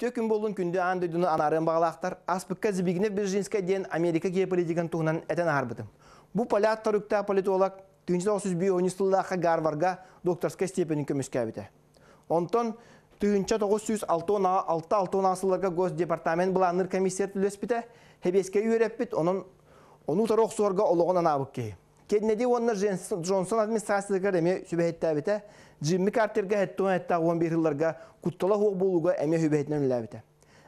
Үтө күн болын күнді ан дүйдіні анарын бағалақтар, аспыққа зібігіне Бержинска ден Америка геополитикан туғынан әтен арбытым. Бұ поляттар үкті политолог 1910 Гарварға докторска степенін көміске әбіті. Онтон, Түйінші 906-6 асыларға Госдепартамент бұланыр комиссер түлеспіті, хебеске үйереппіт, оның ұтар оқсуарға олығынан абық кейі. Кеннеди онна Джонсон администрациясы эме сүбәһеттәбитә, Джимми Картерга хәттуна хәтта 11 елларга куттала хук булуга эме хүбәһетнән үләбитә.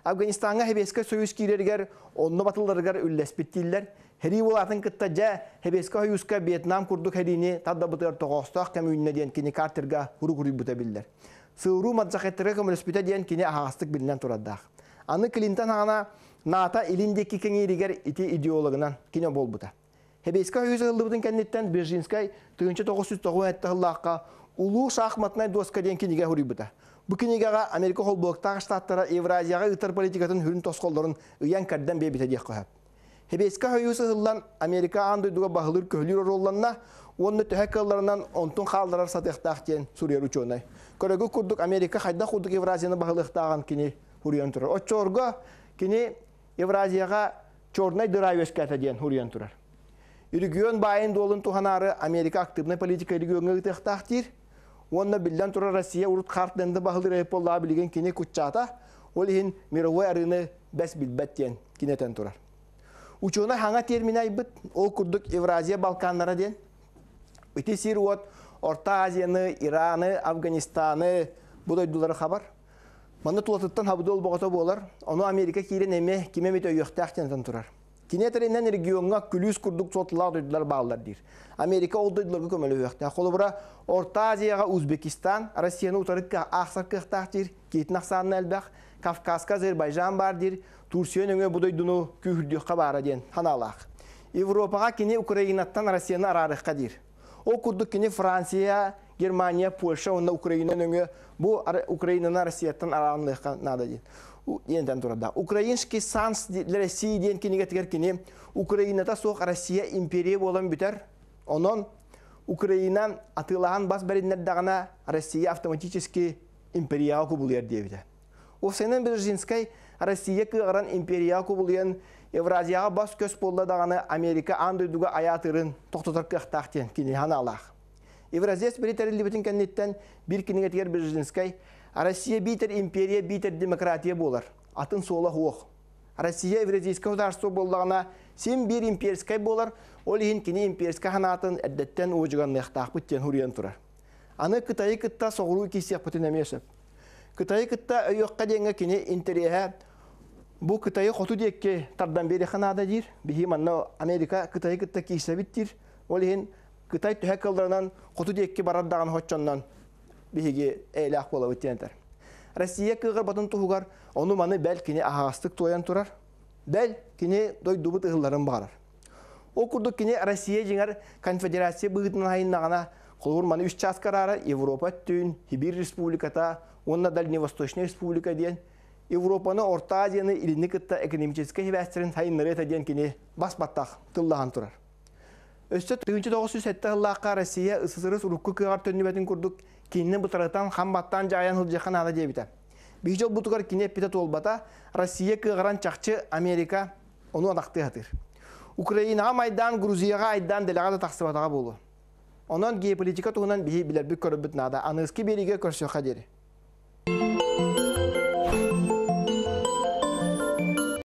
Афганистанга хәбескә союз кирергәр, онны батылларгар үлләспиттилләр. Хәри булатын кытта җа хәбескә союзка Вьетнам курдук хәрине тадда бутыр тогостак кемүнне дигән кине Картерга хуругури бута билләр. Сыуру матзахәттере көмөлөспитә дигән кине агастык билдән тураддах. Аны Клинтон ағана НАТО илиндеки кеңейригер ити идеологынан кине бута. Хебейска юзы гылдыбытын бержинскай Бежинскай тыгынчы 990 тыллаққа улу шахматнай доска ден киниге хүрибіта. Бу кинигеға Америка холбоқтағы штаттары Евразияға ытыр политикатын хүрін тосқолдарын ыян кәрден бебіте дек қойып. Хебейска юзы Америка андой дуға бағылыр көхлір оролланна, онны төһәк кылларынан онтун халдырар сатыктак тен сурер учёный. Көрөгү курдук Америка хайда курдук Евразияны багылыктаган кини хурьян турар. Евразияға кини Евразияга чорной дыравешката ден хурьян турар. Иргион байын долын туханары Америка активной политика иргионга тахтир. Онна билдан тура Россия урут картленді бағылыр айполла білген кене күтчата, ол хин мировой арыны бәс билбәттен кинетен тұрар. Учуна хана терминай бит, ол күрдік Евразия Балканлара ден. Ити сир от Орта Азияны, Ираны, Афганистаны, бұдай дулары хабар. Маны хабыдол хабыды ол болар, оны Америка кейлен әме кемемет өйіқті ақтенетен тұрар. Кинетеринен регионға күліс күрдік сотылар дойдылар бағылар дейір. Америка ол дойдыларға көмелі өйіқті. Қолы бұра Орта Азияға Узбекистан, Россияны ұтарыққа ақсар қықтақ дейір, кетін ақсанын әлбәқ, Кавказға Азербайжан бар дейір, Турсиян өңе бұдойдыны күйірдіққа бара дейін, ханалақ. Европаға кене Украинаттан Россияны арарыққа дейір. Ол күрдік кене Франция, Германия, Польша, онда Украинан өңе бұл Украинаны Россияттан арарыққа нада дейін. Украинский санс России ден кенеге кене, Украинада соқ Россия империя болан бүтер, онон украина атылаған бас бәріннердағына Россия автоматически империяға көбілер дейбіде. Осайнан бір бержинской Россия кығыран империяға көбілген Евразияға бас көз болдадағаны Америка андойдуға аятырын тоқтатыр кықтақтен кине алақ. Евразияс бірі бітін бір Россия битер, империя битер, демократия болар. Атын сола оқ. Россия евразийское государство болдағына сен бир имперскай болар, ол ең имперская имперска ханатын әддеттен ожыған нықтақ бүттен хуриян тұрар. Аны Кытай қытта соғыру кесек бұтын әмешіп. Кытай кытта өйоққа денгі кені интереға бұл қоту декке тардан бері ханада дейір. Бігім анна Америка Кытай кытта кейсәбіттір. Ол ең Қытай түхәк қылдарынан қоту декке барардаған биһиги элэх болабыт диэнтер. Россия кыгыр батын тугар, ону маны бәл кине агастык тоян турар. Бәл кине дойдубут ыгылларын барар. О курдук кине Россия жеңер конфедерация быгытын айыннагана Холгур маны үш час Европа түн, Хибир республиката, онна Дальневосточная республика де Европаны Орта Азияны илини кытта экономический хибәстерин ден кине бас тыллаған тұрар. Өссө 1900 сетте хыллаққа Россия ысысырыс урукку кыгар төннүбәтин курдук. бұтырғытан қамбаттан хамбаттан ұл жақын жахан деп дебита. Бүй жол бутугар кине ол бата, Россия кыгаран чақчы Америка оны анақты ғатыр. Украинаға майдан, Грузияға айдан тақсы тақсыбатаға болу. Онан геополитика тұғынан бейі білер бүк көріп бітін ада. Аныңызки дері.